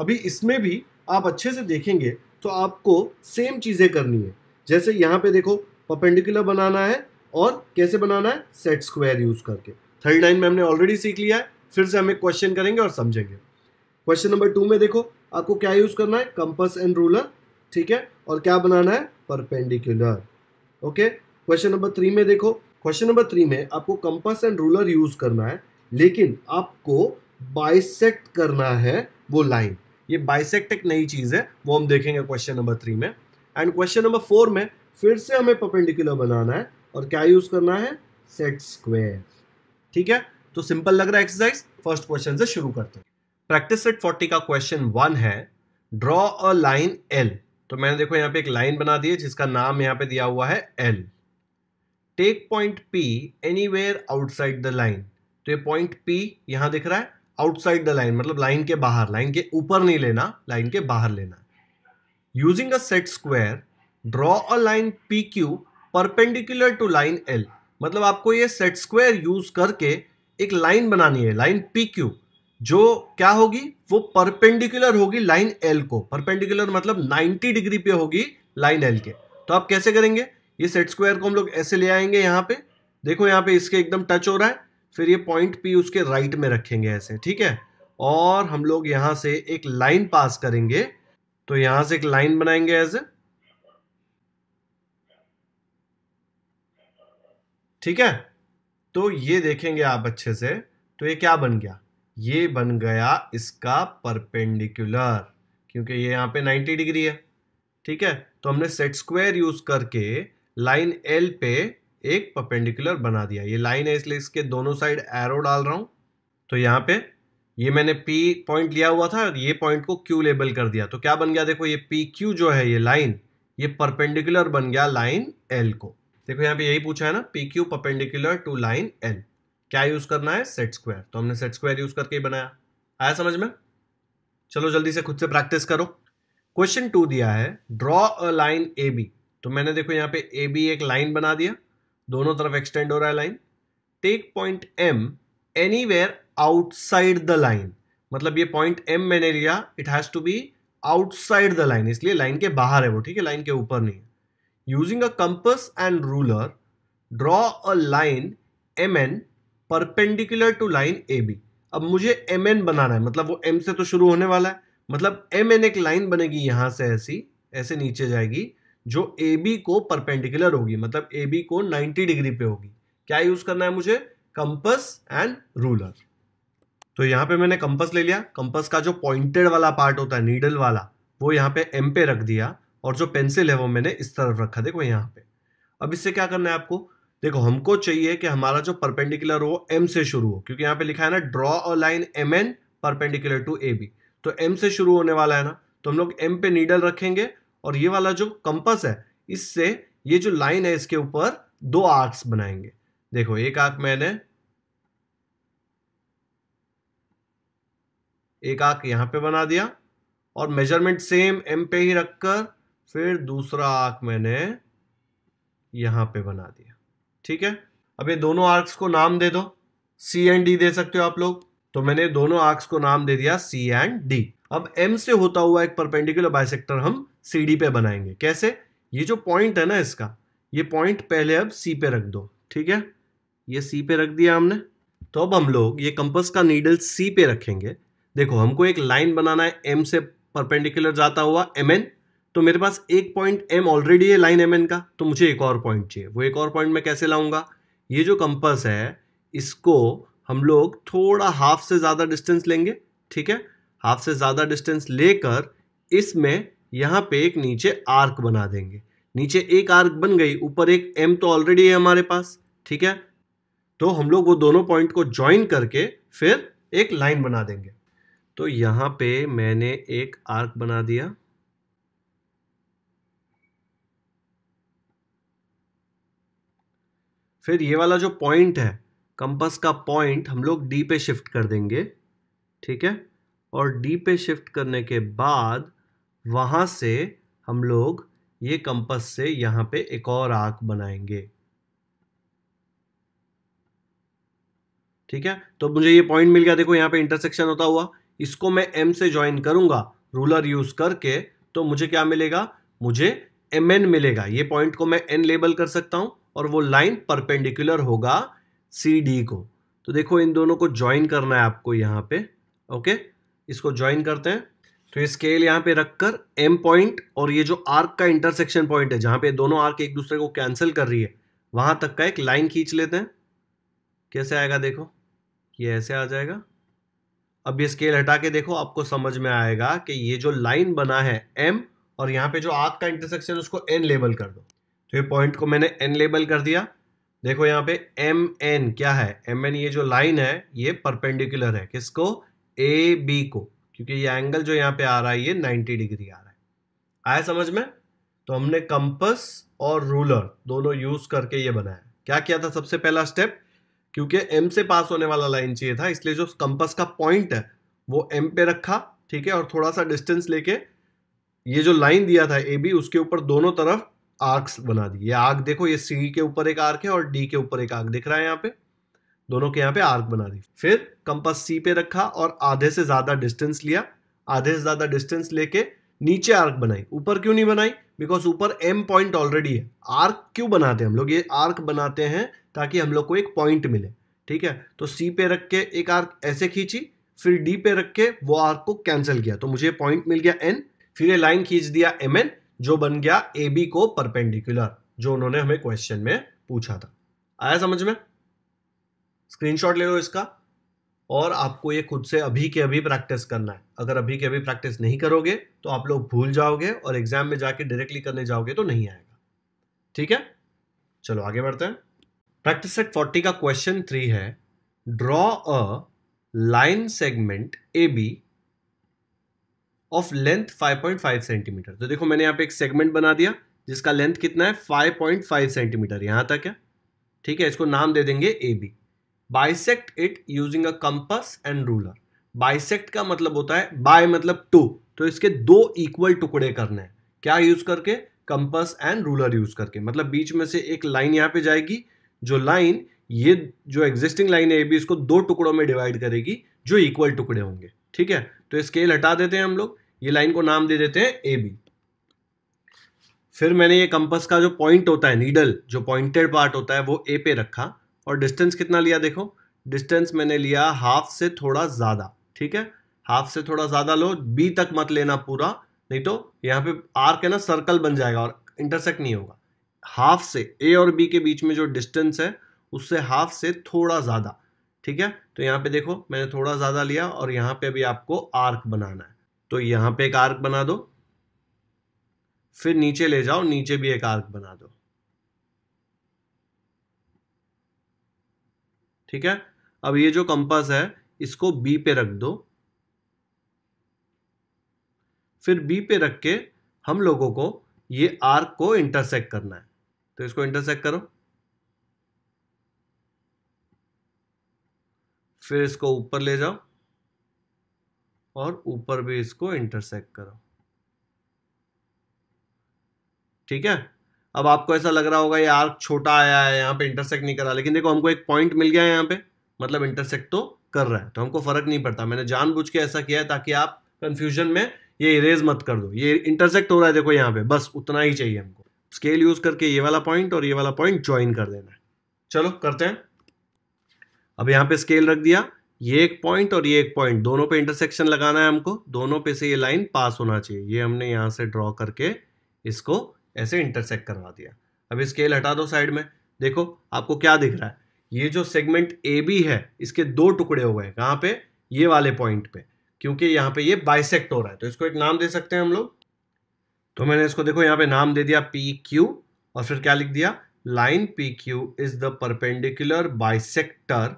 अभी इसमें भी आप अच्छे से देखेंगे तो आपको सेम चीज़ें करनी है जैसे यहाँ पे देखो परपेंडिकुलर बनाना है और कैसे बनाना है सेट स्क्वायर यूज़ करके थर्ड लाइन में हमने ऑलरेडी सीख लिया है फिर से हम एक क्वेश्चन करेंगे और समझेंगे क्वेश्चन नंबर टू में देखो आपको क्या यूज़ करना है कंपस एंड रूलर ठीक है और क्या बनाना है perpendicular okay question number three में देखो क्वेश्चन नंबर थ्री में आपको कंपस एंड रूलर यूज़ करना है लेकिन आपको बाइसेक्ट करना है वो लाइन ये बाइसेक्ट एक नई चीज़ है वो हम देखेंगे क्वेश्चन नंबर थ्री में एंड क्वेश्चन नंबर फोर में फिर से हमें परपेंडिकुलर बनाना है और क्या यूज़ करना है सेट स्क्वेयर ठीक है तो सिंपल लग रहा है एक्सरसाइज फर्स्ट क्वेश्चन से शुरू करते हैं प्रैक्टिस सेट फोर्टी का क्वेश्चन वन है ड्रॉ अ लाइन एल तो मैंने देखो यहाँ पे एक लाइन बना दी है जिसका नाम यहाँ पे दिया हुआ है L take point P anywhere outside the line तो ये पॉइंट पी यहां दिख रहा है आउटसाइड द लाइन मतलब लाइन के बाहर लाइन के ऊपर नहीं लेना लाइन के बाहर लेना using a set square draw a line P Q perpendicular to line L मतलब आपको ये सेट स्क्वायर यूज करके एक लाइन बनानी है लाइन पी क्यू जो क्या होगी वो परपेंडिकुलर होगी लाइन एल को परपेंडिकुलर मतलब 90 डिग्री पे होगी लाइन एल के तो आप कैसे करेंगे ये सेट स्क्वायर को हम लोग ऐसे ले आएंगे यहाँ पे देखो यहाँ पे इसके एकदम टच हो रहा है फिर ये पॉइंट पी उसके राइट में रखेंगे ऐसे ठीक है और हम लोग यहां से एक लाइन पास करेंगे तो यहां से एक लाइन बनाएंगे ऐसे ठीक है तो ये देखेंगे आप अच्छे से तो ये क्या बन गया ये बन गया इसका परपेंडिकुलर क्योंकि ये यहाँ पे 90 डिग्री है ठीक है तो हमने सेट स्क्वायर यूज करके लाइन एल पे एक परपेंडिकुलर बना दिया ये लाइन है इसलिए इसके दोनों साइड एरो डाल रहा हूँ तो यहाँ पे ये मैंने P पॉइंट लिया हुआ था और ये पॉइंट को Q लेबल कर दिया तो क्या बन गया देखो ये पी क्यू जो है ये लाइन ये परपेंडिकुलर बन गया लाइन L को देखो यहाँ पे यही पूछा है ना P Q perpendicular to line L क्या यूज़ करना है सेट स्क्वायर तो हमने सेट स्क्वायर यूज़ करके ही बनाया आया समझ में चलो जल्दी से खुद से प्रैक्टिस करो क्वेश्चन टू दिया है draw a line A B तो मैंने देखो यहाँ पे ए बी एक लाइन बना दिया दोनों तरफ एक्सटेंड हो रहा है line take point M anywhere outside the line मतलब ये पॉइंट एम मैंने लिया it has to be outside the line इसलिए लाइन के बाहर है वो ठीक है लाइन के ऊपर नहीं है using a compass and ruler draw a line M N perpendicular to line A B अब मुझे एम एन बनाना है मतलब वो एम से तो शुरू होने वाला है मतलब एम एन एक लाइन बनेगी यहां से ऐसी ऐसे नीचे जाएगी जो ए बी को परपेंडिकुलर होगी मतलब ए बी को 90 डिग्री पे होगी क्या यूज करना है मुझे कंपस एंड रूलर तो यहाँ पे मैंने कंपस ले लिया कंपस का जो पॉइंटेड वाला पार्ट होता है नीडल वाला वो यहाँ पे एम पे रख दिया और जो पेंसिल है वो मैंने इस तरफ रखा देखो यहाँ पे अब इससे क्या करना है आपको देखो हमको चाहिए कि हमारा जो परपेंडिकुलर हो एम से शुरू हो क्योंकि यहाँ पे लिखा है ना draw a line M N perpendicular to A B तो एम से शुरू होने वाला है ना तो हम लोग एम पे नीडल रखेंगे और ये वाला जो कंपस है इससे ये जो लाइन है इसके ऊपर दो आर्क्स बनाएंगे देखो एक आर्क मैंने एक आर्क यहां पे बना दिया और मेजरमेंट सेम एम पे ही रखकर फिर दूसरा आर्क मैंने यहां पे बना दिया ठीक है अब ये दोनों आर्क्स को नाम दे दो सी एंड डी दे सकते हो आप लोग तो मैंने दोनों आर्क्स को नाम दे दिया सी एंड डी अब एम से होता हुआ एक परपेंडिकुलर बाइसेक्टर हम सीढ़ी पे बनाएंगे कैसे ये जो पॉइंट है ना इसका ये पॉइंट पहले अब सी पे रख दो ठीक है ये सी पे रख दिया हमने तो अब हम लोग ये कंपस का नीडल सी पे रखेंगे देखो हमको एक लाइन बनाना है एम से परपेंडिकुलर जाता हुआ एम एन तो मेरे पास एक पॉइंट एम ऑलरेडी है लाइन एम एन का तो मुझे एक और पॉइंट चाहिए वो एक और पॉइंट मैं कैसे लाऊंगा ये जो कंपस है इसको हम लोग थोड़ा हाफ से ज़्यादा डिस्टेंस लेंगे ठीक है हाफ से ज़्यादा डिस्टेंस लेकर इसमें यहाँ पे एक नीचे आर्क बना देंगे नीचे एक आर्क बन गई ऊपर एक एम तो ऑलरेडी है हमारे पास ठीक है तो हम लोग वो दोनों पॉइंट को ज्वाइन करके फिर एक लाइन बना देंगे तो यहां पे मैंने एक आर्क बना दिया फिर ये वाला जो पॉइंट है कंपास का पॉइंट हम लोग डी पे शिफ्ट कर देंगे ठीक है और डी पे शिफ्ट करने के बाद वहाँ से हम लोग ये कंपस से यहाँ पे एक और आर्क बनाएंगे ठीक है तो मुझे ये पॉइंट मिल गया देखो यहाँ पे इंटरसेक्शन होता हुआ इसको मैं एम से ज्वाइन करूंगा रूलर यूज करके तो मुझे क्या मिलेगा मुझे एम एन मिलेगा ये पॉइंट को मैं एन लेबल कर सकता हूं और वो लाइन परपेंडिकुलर होगा सी डी को तो देखो इन दोनों को ज्वाइन करना है आपको यहाँ पे ओके इसको ज्वाइन करते हैं तो ये स्केल यहाँ पे रखकर एम पॉइंट और ये जो आर्क का इंटरसेक्शन पॉइंट है जहां पे दोनों आर्क एक दूसरे को कैंसिल कर रही है वहां तक का एक लाइन खींच लेते हैं कैसे आएगा देखो ये ऐसे आ जाएगा अब ये स्केल हटा के देखो आपको समझ में आएगा कि ये जो लाइन बना है एम और यहाँ पे जो आर्क का इंटरसेक्शन उसको एन लेबल कर दो तो ये पॉइंट को मैंने एन लेबल कर दिया देखो यहाँ पे एम एन क्या है एम एन ये जो लाइन है ये परपेंडिकुलर है किसको ए बी को क्योंकि ये एंगल जो यहाँ पे आ रहा है ये 90 डिग्री आ रहा है आया समझ में तो हमने कंपस और रूलर दोनों यूज करके ये बनाया क्या किया था सबसे पहला स्टेप क्योंकि एम से पास होने वाला लाइन चाहिए था इसलिए जो कंपस का पॉइंट है वो एम पे रखा ठीक है और थोड़ा सा डिस्टेंस लेके ये जो लाइन दिया था ए बी उसके ऊपर दोनों तरफ आर्क्स बना दी ये आर्क देखो ये सी के ऊपर एक आर्क है और डी के ऊपर एक आर्क दिख रहा है यहाँ पे दोनों के यहाँ पे आर्क बना दी फिर कंपास सी पे रखा और आधे से ज़्यादा डिस्टेंस लिया आधे से ज़्यादा डिस्टेंस लेके नीचे आर्क बनाई ऊपर क्यों नहीं बनाई बिकॉज ऊपर एम पॉइंट ऑलरेडी है आर्क क्यों बनाते हैं हम लोग ये आर्क बनाते हैं ताकि हम लोग को एक पॉइंट मिले ठीक है तो सी पे रख के एक आर्क ऐसे खींची फिर डी पे रख के वो आर्क को कैंसिल किया तो मुझे पॉइंट मिल गया एन फिर ये लाइन खींच दिया एम एन जो बन गया ए बी को परपेंडिकुलर जो उन्होंने हमें क्वेश्चन में पूछा था आया समझ में स्क्रीनशॉट ले लो इसका और आपको ये खुद से अभी के अभी प्रैक्टिस करना है अगर अभी के अभी प्रैक्टिस नहीं करोगे तो आप लोग भूल जाओगे और एग्जाम में जाके डायरेक्टली करने जाओगे तो नहीं आएगा ठीक है चलो आगे बढ़ते हैं प्रैक्टिस सेट फोर्टी का क्वेश्चन थ्री है draw a line segment A B of length 5.5 centimetre तो देखो मैंने यहाँ पे एक सेगमेंट बना दिया जिसका लेंथ कितना है 5.5 सेंटीमीटर यहाँ तक है ठीक है इसको नाम दे देंगे A B bisect it using a compass and ruler bisect का मतलब होता है बाय मतलब टू तो इसके दो इक्वल टुकड़े करने हैं क्या यूज करके कंपस एंड रूलर यूज करके मतलब बीच में से एक लाइन यहां पे जाएगी जो लाइन ये जो एग्जिस्टिंग लाइन है ये भी इसको दो टुकड़ों में डिवाइड करेगी जो इक्वल टुकड़े होंगे ठीक है तो स्केल हटा देते हैं हम लोग ये लाइन को नाम दे देते हैं ए बी फिर मैंने ये कंपस का जो पॉइंट होता है नीडल जो पॉइंटेड पार्ट होता है वो ए पे रखा और डिस्टेंस कितना लिया देखो डिस्टेंस मैंने लिया हाफ से थोड़ा ज़्यादा ठीक है हाफ से थोड़ा ज़्यादा लो बी तक मत लेना पूरा नहीं तो यहाँ पे आर्क है ना सर्कल बन जाएगा और इंटरसेक्ट नहीं होगा हाफ से ए और बी के बीच में जो डिस्टेंस है उससे हाफ से थोड़ा ज़्यादा ठीक है तो यहाँ पे देखो मैंने थोड़ा ज़्यादा लिया और यहाँ पे भी आपको आर्क बनाना है तो यहाँ पे एक आर्क बना दो फिर नीचे ले जाओ नीचे भी एक आर्क बना दो ठीक है अब ये जो कंपास है इसको बी पे रख दो फिर बी पे रख के हम लोगों को ये आर्क को इंटरसेक्ट करना है तो इसको इंटरसेक्ट करो फिर इसको ऊपर ले जाओ और ऊपर भी इसको इंटरसेक्ट करो ठीक है अब आपको ऐसा लग रहा होगा ये आर्क छोटा आया है यहाँ पे इंटरसेक्ट नहीं कर रहा लेकिन देखो हमको एक पॉइंट मिल गया है यहाँ पे मतलब इंटरसेक्ट तो कर रहा है तो हमको फर्क नहीं पड़ता मैंने जानबूझ के ऐसा किया है ताकि आप कंफ्यूजन में ये इरेज मत कर दो ये इंटरसेक्ट हो रहा है देखो यहाँ पे बस उतना ही चाहिए हमको स्केल यूज करके ये वाला पॉइंट और ये वाला पॉइंट ज्वाइन कर देना है चलो करते हैं अब यहाँ पे स्केल रख दिया ये एक पॉइंट और ये एक पॉइंट दोनों पे इंटरसेक्शन लगाना है हमको दोनों पे से ये लाइन पास होना चाहिए ये हमने यहाँ से ड्रॉ करके इसको ऐसे इंटरसेक्ट करवा दिया अब स्केल हटा दो साइड में देखो आपको क्या दिख रहा है ये जो सेगमेंट ए बी है इसके दो टुकड़े हो गए कहाँ पे ये वाले पॉइंट पे क्योंकि यहाँ पे ये बाइसेक्ट हो रहा है तो इसको एक नाम दे सकते हैं हम लोग तो मैंने इसको देखो यहाँ पे नाम दे दिया पी क्यू और फिर क्या लिख दिया line P Q is the perpendicular bisector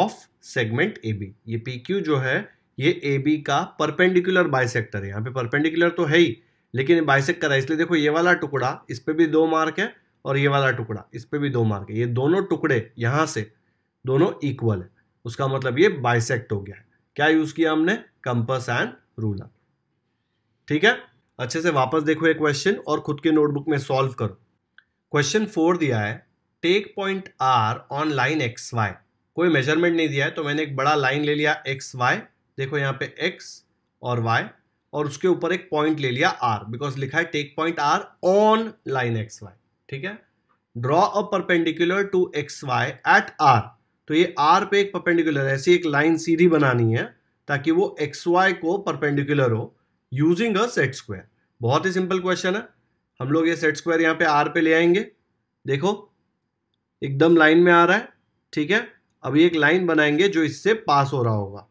of segment A B ये पी क्यू जो है ये ए बी का परपेंडिकुलर बाइसेक्टर है यहाँ पे परपेंडिकुलर तो है ही लेकिन बाइसेक करा इसलिए देखो ये वाला टुकड़ा इस पर भी दो मार्क है और ये वाला टुकड़ा इस पर भी दो मार्क है ये दोनों टुकड़े यहाँ से दोनों इक्वल है उसका मतलब ये बाइसेक्ट हो गया है क्या यूज़ किया हमने कंपस एंड रूलर ठीक है अच्छे से वापस देखो ये क्वेश्चन और खुद के नोटबुक में सॉल्व करो क्वेश्चन फोर दिया है take point R on line X Y कोई मेजरमेंट नहीं दिया है तो मैंने एक बड़ा लाइन ले लिया एक्स वाई देखो यहाँ पे एक्स और वाई और उसके ऊपर एक पॉइंट ले लिया आर बिकॉज लिखा है take point R on line X Y ठीक है draw a perpendicular to X Y at R तो ये आर पे एक परपेंडिकुलर ऐसी एक लाइन सीधी बनानी है ताकि वो एक्स वाई को परपेंडिकुलर हो यूजिंग अ सेट स्क्वायर बहुत ही सिंपल क्वेश्चन है हम लोग ये सेट स्क्वायर यहाँ पे आर पे ले आएंगे देखो एकदम लाइन में आ रहा है ठीक है अभी एक लाइन बनाएंगे जो इससे पास हो रहा होगा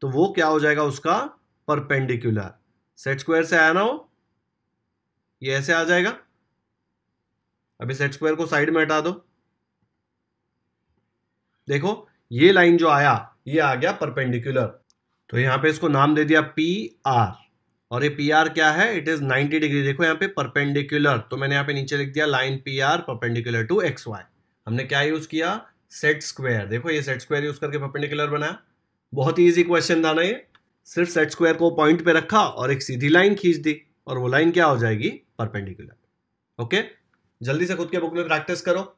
तो वो क्या हो जाएगा उसका परपेंडिकुलर सेट स्क्वायर से आया ना वो ये ऐसे आ जाएगा अभी सेट स्क्वायर को साइड में हटा दो देखो ये लाइन जो आया ये आ गया परपेंडिकुलर तो यहां पे इसको नाम दे दिया पी आर और ये पी आर क्या है इट इज 90 डिग्री देखो यहां पे परपेंडिकुलर तो मैंने यहां पे नीचे लिख दिया line P R perpendicular to X Y हमने क्या यूज किया सेट स्क्वायर देखो ये सेट स्क्वायर यूज करके परपेंडिकुलर बनाया बहुत ही ईजी क्वेश्चन था ना ये सिर्फ सेट स्क्वायर को पॉइंट पे रखा और एक सीधी लाइन खींच दी और वो लाइन क्या हो जाएगी परपेंडिकुलर ओके जल्दी से खुद के बुक में प्रैक्टिस करो